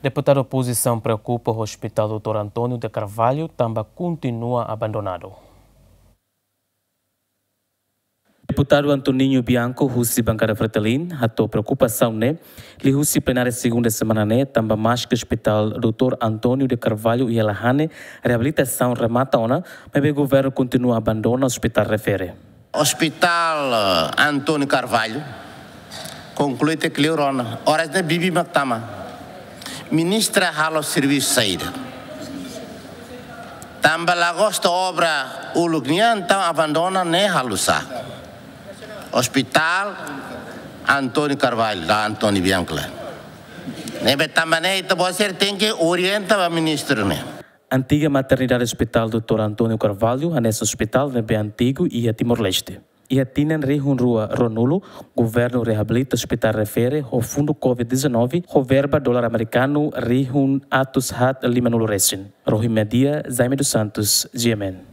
Deputado oposição preocupa o Hospital Dr. Antônio de Carvalho, também continua abandonado. Deputado Antoninho Bianco, Russi Bancada Fretalin, a tua preocupação, né? Li Rússia plenária segunda semana, né? Tamba mais que hospital Dr. Antônio de Carvalho e Elahane, reabilitação remata, né? Mas o governo continua abandona o hospital refere. Hospital eh, Antônio Carvalho, conclui te que liurona, horas de bibi matama ministra halo servis saida. Tamba lagosta obra ulugnia então abandona ne halusa. Hospital Antônio Carvalho, da Antônio Biancla. Nebe também então você tem que orientar o ministro, né? Antiga maternidade hospital Dr. Antônio Carvalho, anexo hospital, nebe antigo e a Timor-Leste e atinem Rua Ronulo, governo reabilita hospital refere o fundo COVID-19, o verba dólar americano rihun atus hat limanulu resin. Rohimedia Zaime dos Santos, GMN.